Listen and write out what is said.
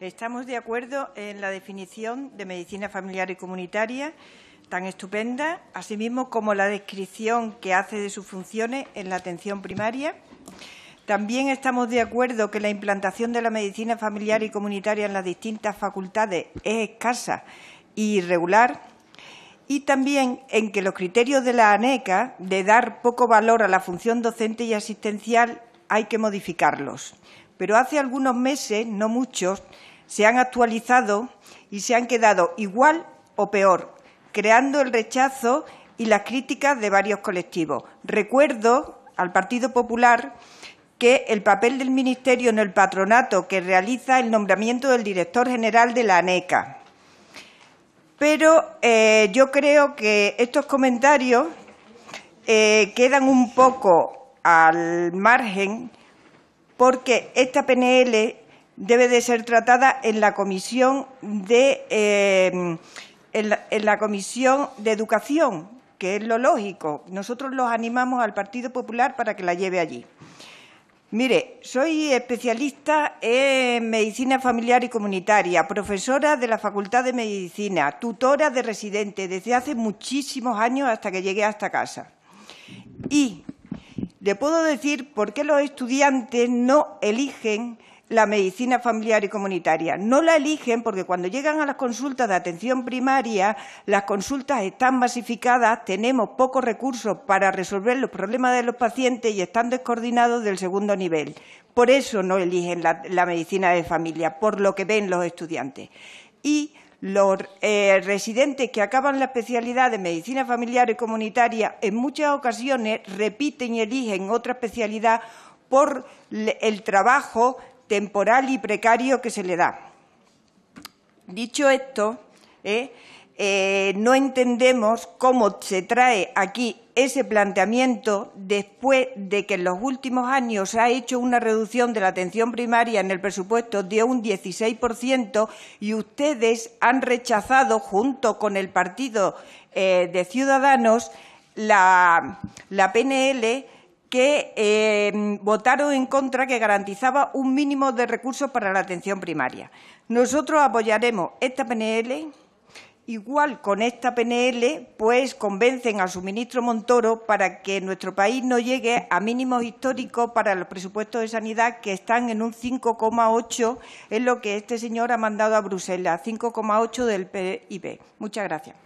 Estamos de acuerdo en la definición de medicina familiar y comunitaria tan estupenda, así mismo como la descripción que hace de sus funciones en la atención primaria. También estamos de acuerdo que la implantación de la medicina familiar y comunitaria en las distintas facultades es escasa e irregular y también en que los criterios de la ANECA de dar poco valor a la función docente y asistencial hay que modificarlos. Pero hace algunos meses, no muchos, se han actualizado y se han quedado igual o peor, creando el rechazo y las críticas de varios colectivos. Recuerdo al Partido Popular que el papel del Ministerio en el patronato que realiza el nombramiento del director general de la ANECA. Pero eh, yo creo que estos comentarios eh, quedan un poco al margen porque esta PNL debe de ser tratada en la Comisión de, eh, la, comisión de Educación, que es lo lógico. Nosotros los animamos al Partido Popular para que la lleve allí. Mire, soy especialista en medicina familiar y comunitaria, profesora de la Facultad de Medicina, tutora de residente desde hace muchísimos años hasta que llegué a esta casa. Y le puedo decir por qué los estudiantes no eligen la medicina familiar y comunitaria. No la eligen porque cuando llegan a las consultas de atención primaria, las consultas están masificadas, tenemos pocos recursos para resolver los problemas de los pacientes y están descoordinados del segundo nivel. Por eso no eligen la, medicina de familia, por lo que ven los estudiantes. Y los eh, residentes que acaban la especialidad de medicina familiar y comunitaria en muchas ocasiones repiten y eligen otra especialidad por el trabajo temporal y precario que se le da. Dicho esto, ¿eh? Eh, no entendemos cómo se trae aquí ese planteamiento después de que en los últimos años se ha hecho una reducción de la atención primaria en el presupuesto de un 16% y ustedes han rechazado, junto con el Partido eh, de Ciudadanos, la, la PNL que eh, votaron en contra que garantizaba un mínimo de recursos para la atención primaria. Nosotros apoyaremos esta PNL Igual con esta PNL, pues convencen al ministro Montoro para que nuestro país no llegue a mínimos históricos para los presupuestos de sanidad que están en un 5,8, es lo que este señor ha mandado a Bruselas, 5,8 del PIB. Muchas gracias.